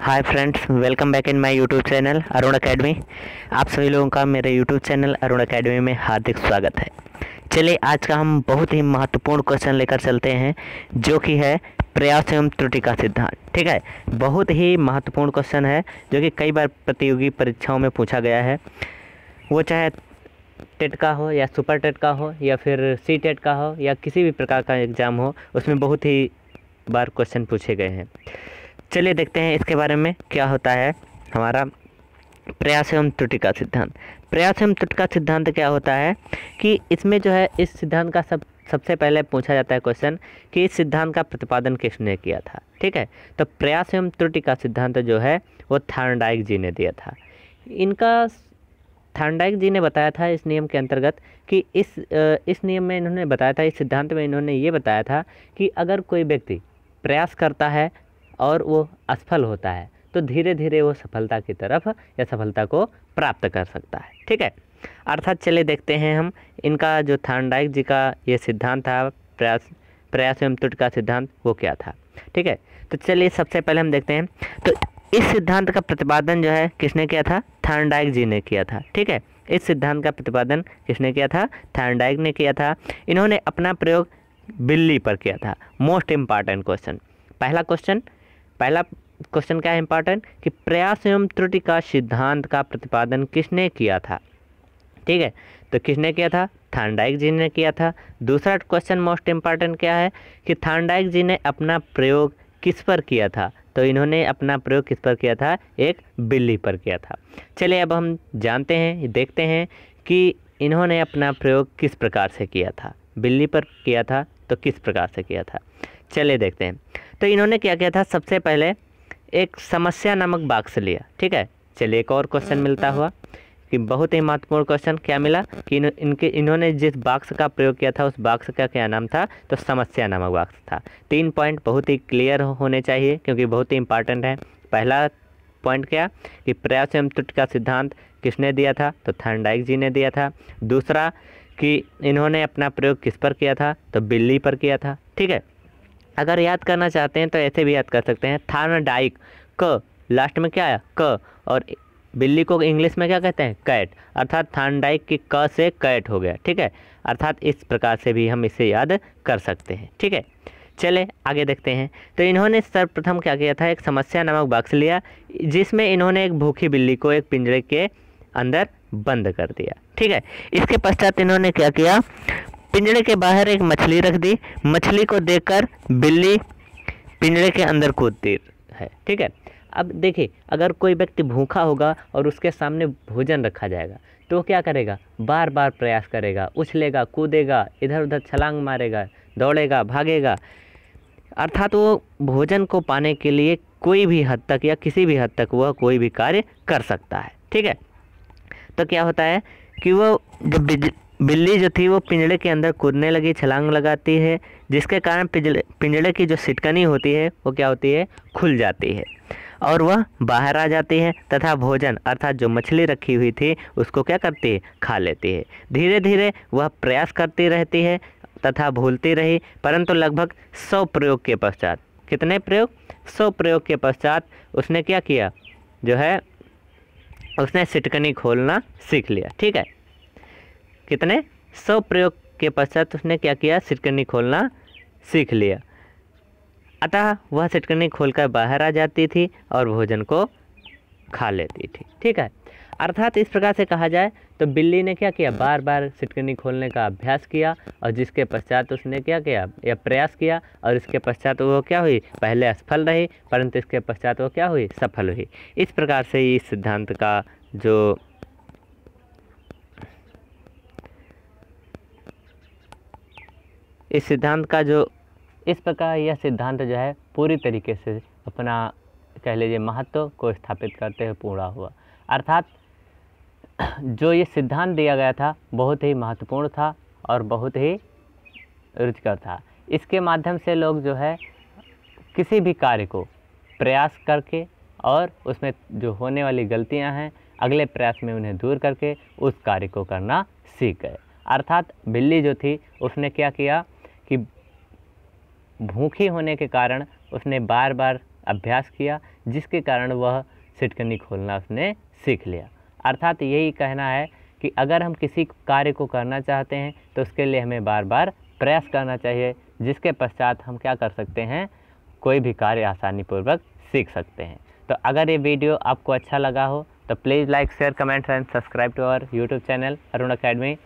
Hi friends welcome back in my YouTube channel Arun academy आप सभी लोगों का मेरे यूट्यूब चैनल अरुण एकेडमी में हार्दिक स्वागत है चलिए आज का हम बहुत ही महत्वपूर्ण क्वेश्चन लेकर चलते हैं जो कि है प्रयास एवं त्रुटि का सिद्धांत ठीक है बहुत ही महत्वपूर्ण क्वेश्चन है जो कि कई बार प्रतियोगी परीक्षाओं में पूछा गया है वो चाहे टेट का हो या सुपर टेट का हो या फिर सी टेट का हो या किसी भी प्रकार का एग्ज़ाम हो उसमें बहुत ही बार क्वेश्चन पूछे गए हैं चलिए देखते हैं इसके बारे में क्या होता है हमारा प्रयास एवं त्रुटि का सिद्धांत प्रयास एवं त्रुटि का सिद्धांत क्या होता है कि इसमें जो है इस सिद्धांत का सब सबसे पहले पूछा जाता है क्वेश्चन कि इस सिद्धांत का प्रतिपादन किसने किया था ठीक है तो प्रयास एवं त्रुटि का सिद्धांत जो है वो थार्नडाइक जी ने दिया था इनका थार्नडाइक जी ने बताया था इस नियम के अंतर्गत कि इस इस नियम में इन्होंने बताया था इस सिद्धांत में इन्होंने ये बताया था कि अगर कोई व्यक्ति प्रयास करता है और वो असफल होता है तो धीरे धीरे वो सफलता की तरफ या सफलता को प्राप्त कर सकता है ठीक है अर्थात चले देखते हैं हम इनका जो थानडाइक जी का ये सिद्धांत था प्रयास प्रयास एवं तुट का सिद्धांत वो क्या था ठीक है तो चलिए सबसे पहले हम देखते हैं तो इस सिद्धांत का प्रतिपादन जो है किसने किया था थानडाइक जी ने किया था ठीक है इस सिद्धांत का प्रतिपादन किसने किया था थानडाइक ने किया था इन्होंने अपना प्रयोग बिल्ली पर किया था मोस्ट इम्पॉर्टेंट क्वेश्चन पहला क्वेश्चन पहला क्वेश्चन क्या है इंपॉर्टेंट कि प्रयास एवं त्रुटि का सिद्धांत का प्रतिपादन किसने किया था ठीक है तो किसने किया था थानडाइक जी ने किया था दूसरा क्वेश्चन मोस्ट इम्पॉर्टेंट क्या है कि थानडाइक जी ने अपना प्रयोग किस पर किया था तो इन्होंने अपना प्रयोग किस पर किया था एक बिल्ली पर किया था चलिए अब हम जानते हैं देखते हैं कि इन्होंने अपना प्रयोग किस प्रकार से किया था बिल्ली पर किया था तो किस प्रकार से किया था चलिए देखते हैं तो इन्होंने क्या किया था सबसे पहले एक समस्या नामक बाक्स लिया ठीक है चलिए एक और क्वेश्चन हम्म, मिलता हम्म। हुआ कि बहुत ही महत्वपूर्ण क्वेश्चन क्या मिला कि इन, इनके इन्होंने जिस बाक्स का प्रयोग किया था उस बाक्स का क्या नाम था तो समस्या नामक बाक्स था तीन पॉइंट बहुत ही क्लियर होने चाहिए क्योंकि बहुत ही इंपॉर्टेंट है पहला पॉइंट क्या कि प्रयास एवं त्रुट का सिद्धांत किसने दिया था तो थर्नडाइक जी ने दिया था दूसरा कि इन्होंने अपना प्रयोग किस पर किया था तो बिल्ली पर किया था ठीक है अगर याद करना चाहते हैं तो ऐसे भी याद कर सकते हैं थान डाइक क लास्ट में क्या आया क और बिल्ली को इंग्लिश में क्या कहते हैं कैट अर्थात थान डाइक की क से कैट हो गया ठीक है अर्थात इस प्रकार से भी हम इसे याद कर सकते हैं ठीक है चले आगे देखते हैं तो इन्होंने सर्वप्रथम क्या किया था एक समस्या नामक बक्स लिया जिसमें इन्होंने एक भूखी बिल्ली को एक पिंजरे के अंदर बंद कर दिया ठीक है इसके पश्चात इन्होंने क्या किया पिंजड़े के बाहर एक मछली रख दी मछली को देखकर बिल्ली पिंजड़े के अंदर कूदती है ठीक है अब देखिए अगर कोई व्यक्ति भूखा होगा और उसके सामने भोजन रखा जाएगा तो क्या करेगा बार बार प्रयास करेगा उछलेगा कूदेगा इधर उधर छलांग मारेगा दौड़ेगा भागेगा अर्थात वो भोजन को पाने के लिए कोई भी हद तक या किसी भी हद तक वह कोई भी कार्य कर सकता है ठीक है तो क्या होता है कि वह जब बिल्ली जो थी वो पिंजड़े के अंदर कूदने लगी छलांग लगाती है जिसके कारण पिंजड़े की जो सिटकनी होती है वो क्या होती है खुल जाती है और वह बाहर आ जाती है तथा भोजन अर्थात जो मछली रखी हुई थी उसको क्या करती है खा लेती है धीरे धीरे वह प्रयास करती रहती है तथा भूलती रही परंतु लगभग सौ प्रयोग के पश्चात कितने प्रयोग सौ प्रयोग के पश्चात उसने क्या किया जो है उसने सिटकनी खोलना सीख लिया ठीक है कितने सौ प्रयोग के पश्चात उसने क्या किया सिटकनी खोलना सीख लिया अतः वह सिटकनी खोलकर बाहर आ जाती थी और भोजन को खा लेती थी ठीक है अर्थात इस प्रकार से कहा जाए तो बिल्ली ने क्या किया बार बार सिटकनी खोलने का अभ्यास किया और जिसके पश्चात उसने क्या किया यह प्रयास किया और इसके पश्चात वो क्या हुई पहले असफल रही परंतु इसके पश्चात वो क्या हुई सफल हुई इस प्रकार से इस सिद्धांत का जो इस सिद्धांत का जो इस प्रकार यह सिद्धांत जो है पूरी तरीके से अपना कह लीजिए महत्व को स्थापित करते हुए पूरा हुआ अर्थात जो ये सिद्धांत दिया गया था बहुत ही महत्वपूर्ण था और बहुत ही रुचिकर था इसके माध्यम से लोग जो है किसी भी कार्य को प्रयास करके और उसमें जो होने वाली गलतियां हैं अगले प्रयास में उन्हें दूर करके उस कार्य को करना सीख गए अर्थात बिल्ली जो थी उसने क्या किया भूखी होने के कारण उसने बार बार अभ्यास किया जिसके कारण वह सिटकनी खोलना उसने सीख लिया अर्थात यही कहना है कि अगर हम किसी कार्य को करना चाहते हैं तो उसके लिए हमें बार बार प्रयास करना चाहिए जिसके पश्चात हम क्या कर सकते हैं कोई भी कार्य आसानीपूर्वक सीख सकते हैं तो अगर ये वीडियो आपको अच्छा लगा हो तो please like share comment and subscribe to our YouTube channel Arun academy